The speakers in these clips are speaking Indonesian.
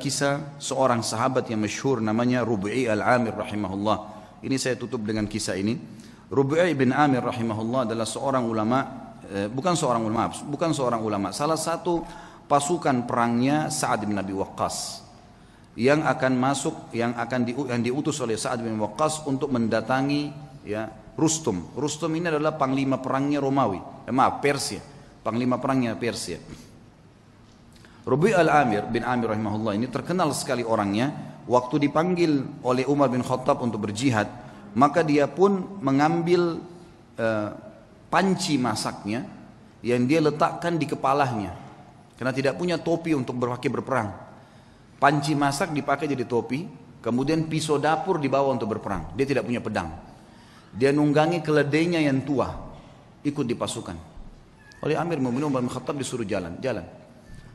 kisah seorang sahabat yang masyhur namanya Rubai' al-Amir rahimahullah. Ini saya tutup dengan kisah ini. Rubai' bin Amir rahimahullah adalah seorang ulama eh, bukan seorang ulama, bukan seorang ulama. Salah satu pasukan perangnya Sa'ad bin Abi Waqqas yang akan masuk yang akan di, yang diutus oleh Sa'ad bin Waqqas untuk mendatangi ya Rustum. Rustum ini adalah panglima perangnya Romawi. Eh, maaf, Persia. Panglima perangnya Persia. Rubi al-Amir bin Amir rahimahullah ini terkenal sekali orangnya. Waktu dipanggil oleh Umar bin Khattab untuk berjihad, maka dia pun mengambil eh, panci masaknya yang dia letakkan di kepalanya. Karena tidak punya topi untuk berpakai berperang. Panci masak dipakai jadi topi, kemudian pisau dapur dibawa untuk berperang. Dia tidak punya pedang. Dia nunggangi keledainya yang tua, ikut di pasukan. Oleh Amir bin Umar bin Khattab disuruh jalan, jalan.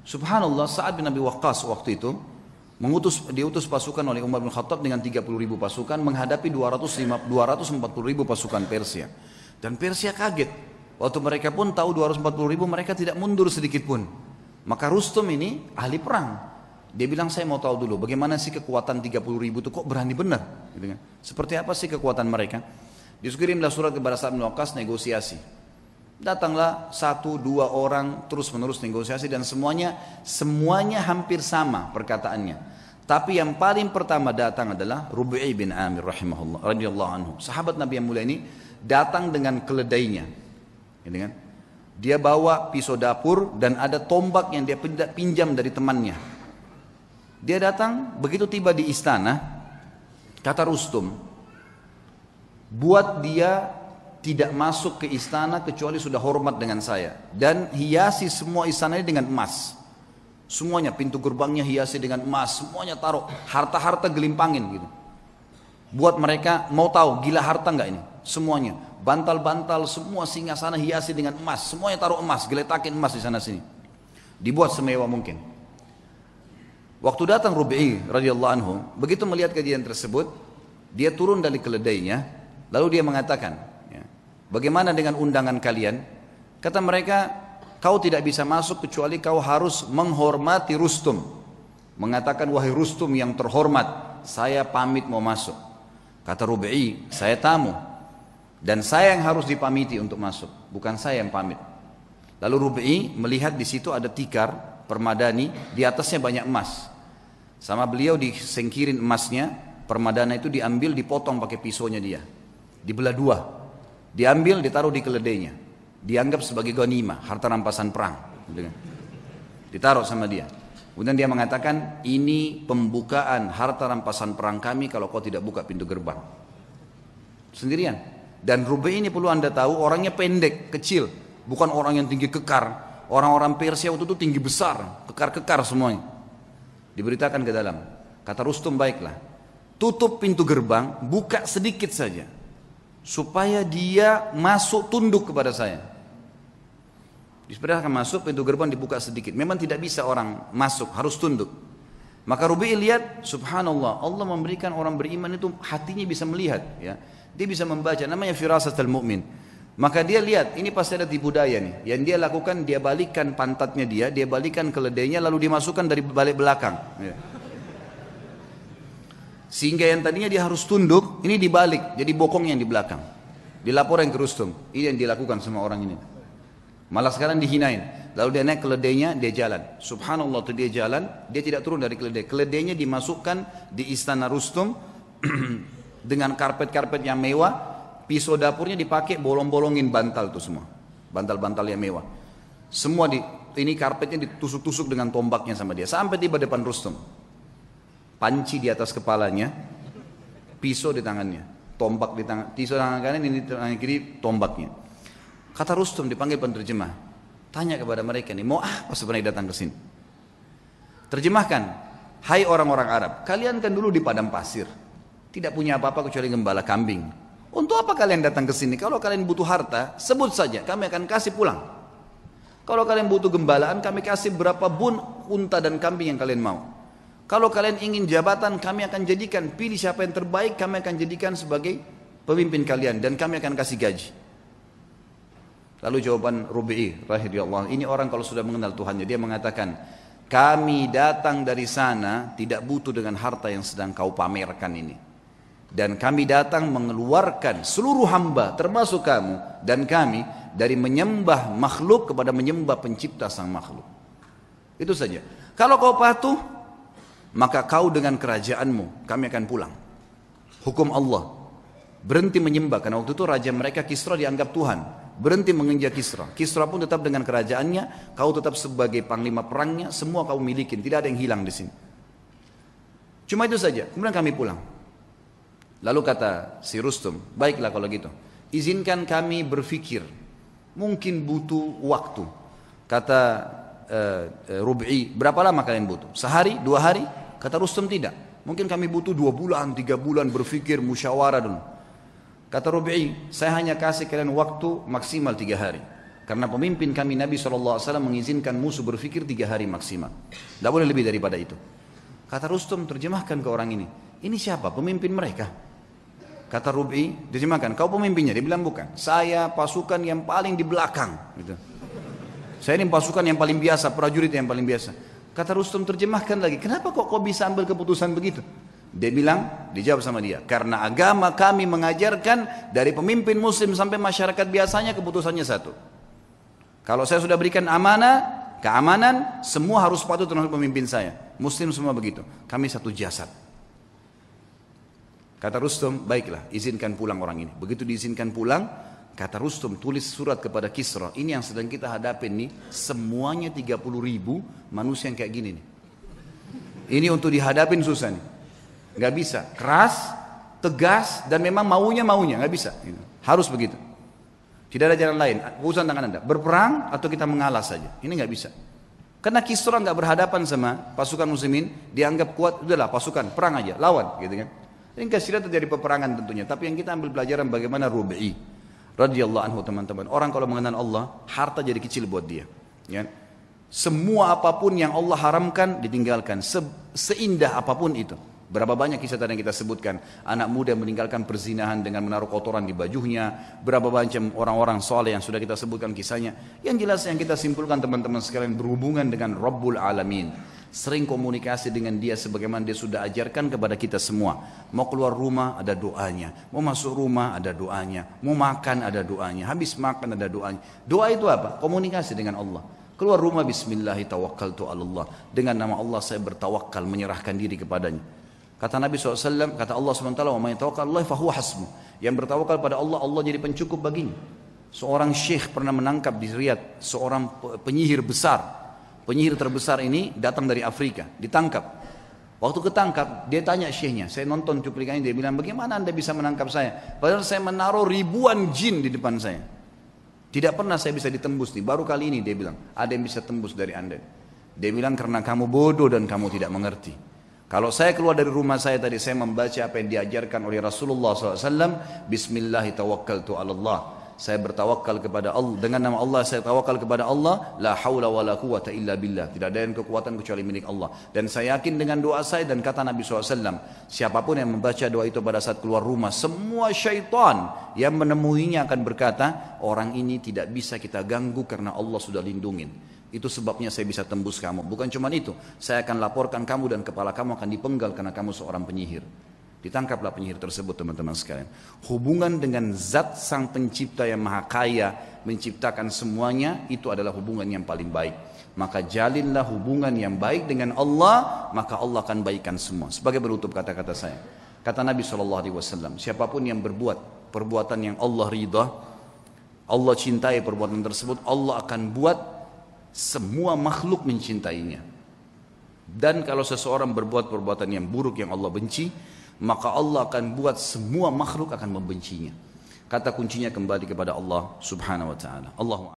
Subhanallah Sa'ad bin Nabi Waqqas waktu itu mengutus diutus pasukan oleh Umar bin Khattab dengan 30 ribu pasukan menghadapi 240 ribu pasukan Persia. Dan Persia kaget. Waktu mereka pun tahu 240 ribu mereka tidak mundur sedikit pun. Maka Rustum ini ahli perang. Dia bilang saya mau tahu dulu bagaimana sih kekuatan 30 ribu itu kok berani benar. Gitu kan. Seperti apa sih kekuatan mereka? Dikirimlah surat kepada Sa'ad bin Waqqas negosiasi. Datanglah satu dua orang terus menerus negosiasi dan semuanya semuanya hampir sama perkataannya. Tapi yang paling pertama datang adalah Rubi'i bin Amir rahimahullah radhiyallahu anhu. Sahabat Nabi yang mulia ini datang dengan keledainya. Gitu kan? Dia bawa pisau dapur dan ada tombak yang dia pinjam dari temannya. Dia datang begitu tiba di istana kata Rustum, buat dia tidak masuk ke istana kecuali sudah hormat dengan saya dan hiasi semua istana ini dengan emas semuanya pintu gerbangnya hiasi dengan emas semuanya taruh harta-harta gelimpangin gitu buat mereka mau tahu gila harta nggak ini semuanya bantal-bantal semua singa sana hiasi dengan emas semuanya taruh emas geletakin emas di sana sini dibuat semewa mungkin waktu datang Rubi'i radhiyallahu anhu begitu melihat kejadian tersebut dia turun dari keledainya Lalu dia mengatakan, ya, bagaimana dengan undangan kalian? Kata mereka, kau tidak bisa masuk kecuali kau harus menghormati Rustum. Mengatakan, wahai Rustum yang terhormat, saya pamit mau masuk. Kata Rubi'i, saya tamu. Dan saya yang harus dipamiti untuk masuk, bukan saya yang pamit. Lalu Rubi'i melihat di situ ada tikar permadani, di atasnya banyak emas. Sama beliau disengkirin emasnya, permadana itu diambil dipotong pakai pisaunya dia dibelah dua, diambil ditaruh di keledainya, dianggap sebagai gonima, harta rampasan perang, ditaruh sama dia. Kemudian dia mengatakan, ini pembukaan harta rampasan perang kami kalau kau tidak buka pintu gerbang. Sendirian. Dan Rubai ini perlu anda tahu orangnya pendek, kecil. Bukan orang yang tinggi kekar. Orang-orang Persia waktu itu tinggi besar, kekar-kekar semuanya. Diberitakan ke dalam. Kata Rustum, baiklah. Tutup pintu gerbang, buka sedikit saja supaya dia masuk tunduk kepada saya. akan masuk, pintu gerbang dibuka sedikit. Memang tidak bisa orang masuk, harus tunduk. Maka Rubi lihat, subhanallah, Allah memberikan orang beriman itu hatinya bisa melihat. ya Dia bisa membaca, namanya firasat al-mu'min. Maka dia lihat, ini pasti ada tipu daya nih. Yang dia lakukan, dia balikan pantatnya dia, dia balikkan keledainya, lalu dimasukkan dari balik belakang. Ya. Sehingga yang tadinya dia harus tunduk, ini dibalik, jadi bokong yang di belakang. dilaporkan ke Rustum, ini iya yang dilakukan sama orang ini. Malah sekarang dihinain. Lalu dia naik keledainya, dia jalan. Subhanallah tuh dia jalan, dia tidak turun dari keledai. Keledainya dimasukkan di istana Rustum dengan karpet-karpet yang mewah. Pisau dapurnya dipakai bolong-bolongin bantal tuh semua. Bantal-bantal yang mewah. Semua di ini karpetnya ditusuk-tusuk dengan tombaknya sama dia. Sampai tiba depan Rustum panci di atas kepalanya, pisau di tangannya, tombak di tangan, pisau di tangan kanan ini di tangan kiri tombaknya. Kata Rustum dipanggil penterjemah. tanya kepada mereka nih, mau apa sebenarnya datang ke sini? Terjemahkan, Hai orang-orang Arab, kalian kan dulu di padang pasir, tidak punya apa-apa kecuali gembala kambing. Untuk apa kalian datang ke sini? Kalau kalian butuh harta, sebut saja, kami akan kasih pulang. Kalau kalian butuh gembalaan, kami kasih berapa bun unta dan kambing yang kalian mau. Kalau kalian ingin jabatan kami akan jadikan Pilih siapa yang terbaik kami akan jadikan sebagai pemimpin kalian Dan kami akan kasih gaji Lalu jawaban Rubi'i rahimahullah Ini orang kalau sudah mengenal Tuhan, Dia mengatakan Kami datang dari sana Tidak butuh dengan harta yang sedang kau pamerkan ini Dan kami datang mengeluarkan seluruh hamba Termasuk kamu dan kami Dari menyembah makhluk kepada menyembah pencipta sang makhluk Itu saja Kalau kau patuh maka kau dengan kerajaanmu kami akan pulang. Hukum Allah. Berhenti menyembah karena waktu itu raja mereka Kisra dianggap Tuhan. Berhenti menginjak Kisra. Kisra pun tetap dengan kerajaannya, kau tetap sebagai panglima perangnya, semua kau milikin, tidak ada yang hilang di sini. Cuma itu saja. Kemudian kami pulang. Lalu kata si Rustum, baiklah kalau gitu. Izinkan kami berfikir. Mungkin butuh waktu. Kata uh, eh, eh, Rub'i, berapa lama kalian butuh? Sehari, dua hari? Kata Rustem tidak. Mungkin kami butuh dua bulan, tiga bulan berpikir, musyawarah dulu. Kata Rubi'i, saya hanya kasih kalian waktu maksimal tiga hari. Karena pemimpin kami Nabi SAW mengizinkan musuh berpikir tiga hari maksimal. Tidak boleh lebih daripada itu. Kata Rustum, terjemahkan ke orang ini. Ini siapa? Pemimpin mereka. Kata Rubi, terjemahkan. Kau pemimpinnya? Dia bilang bukan. Saya pasukan yang paling di belakang. Gitu. Saya ini pasukan yang paling biasa, prajurit yang paling biasa. Kata Rustum terjemahkan lagi, kenapa kok kau bisa ambil keputusan begitu? Dia bilang, dijawab sama dia, karena agama kami mengajarkan dari pemimpin muslim sampai masyarakat biasanya keputusannya satu. Kalau saya sudah berikan amanah, keamanan, semua harus patuh terhadap pemimpin saya. Muslim semua begitu. Kami satu jasad. Kata Rustum, baiklah, izinkan pulang orang ini. Begitu diizinkan pulang, Kata Rustum, tulis surat kepada Kisra. Ini yang sedang kita hadapi nih. Semuanya 30 ribu manusia yang kayak gini nih. Ini untuk dihadapin susah nih. Gak bisa. Keras, tegas, dan memang maunya maunya. Gak bisa. Gitu. Harus begitu. Tidak ada jalan lain. Urusan tangan anda. Berperang atau kita mengalah saja. Ini gak bisa. Karena Kisra gak berhadapan sama pasukan muslimin. Dianggap kuat. Udahlah pasukan. Perang aja. Lawan. Gitu kan. Ini kasih terjadi peperangan tentunya. Tapi yang kita ambil pelajaran bagaimana rubi'i radhiyallahu anhu teman-teman. Orang kalau mengenal Allah, harta jadi kecil buat dia. Ya. Semua apapun yang Allah haramkan ditinggalkan, Se seindah apapun itu. Berapa banyak kisah tadi yang kita sebutkan, anak muda meninggalkan perzinahan dengan menaruh kotoran di bajunya, berapa banyak orang-orang soleh yang sudah kita sebutkan kisahnya. Yang jelas yang kita simpulkan teman-teman sekalian berhubungan dengan Rabbul Alamin. Sering komunikasi dengan dia sebagaimana dia sudah ajarkan kepada kita semua. Mau keluar rumah ada doanya. Mau masuk rumah ada doanya. Mau makan ada doanya. Habis makan ada doanya. Doa itu apa? Komunikasi dengan Allah. Keluar rumah Bismillahirrahmanirrahim Dengan nama Allah saya bertawakal menyerahkan diri kepadanya. Kata Nabi SAW, kata Allah SWT, wa Allah fahuwa Yang bertawakal pada Allah, Allah jadi pencukup baginya. Seorang syekh pernah menangkap di Riyadh seorang penyihir besar penyihir terbesar ini datang dari Afrika, ditangkap. Waktu ketangkap, dia tanya syekhnya, saya nonton cuplikannya, dia bilang, bagaimana anda bisa menangkap saya? Padahal saya menaruh ribuan jin di depan saya. Tidak pernah saya bisa ditembus nih, baru kali ini dia bilang, ada yang bisa tembus dari anda. Dia bilang, karena kamu bodoh dan kamu tidak mengerti. Kalau saya keluar dari rumah saya tadi, saya membaca apa yang diajarkan oleh Rasulullah SAW, Bismillahirrahmanirrahim, Allah saya bertawakal kepada Allah dengan nama Allah saya tawakal kepada Allah la haula wala quwata illa billah tidak ada yang kekuatan kecuali milik Allah dan saya yakin dengan doa saya dan kata Nabi SAW siapapun yang membaca doa itu pada saat keluar rumah semua syaitan yang menemuinya akan berkata orang ini tidak bisa kita ganggu karena Allah sudah lindungin itu sebabnya saya bisa tembus kamu bukan cuma itu saya akan laporkan kamu dan kepala kamu akan dipenggal karena kamu seorang penyihir Ditangkaplah penyihir tersebut teman-teman sekalian. Hubungan dengan zat sang pencipta yang maha kaya menciptakan semuanya itu adalah hubungan yang paling baik. Maka jalinlah hubungan yang baik dengan Allah, maka Allah akan baikkan semua. Sebagai penutup kata-kata saya. Kata Nabi SAW, siapapun yang berbuat perbuatan yang Allah ridha, Allah cintai perbuatan tersebut, Allah akan buat semua makhluk mencintainya. Dan kalau seseorang berbuat perbuatan yang buruk yang Allah benci, maka Allah akan buat semua makhluk akan membencinya. Kata kuncinya kembali kepada Allah Subhanahu wa taala. Allahu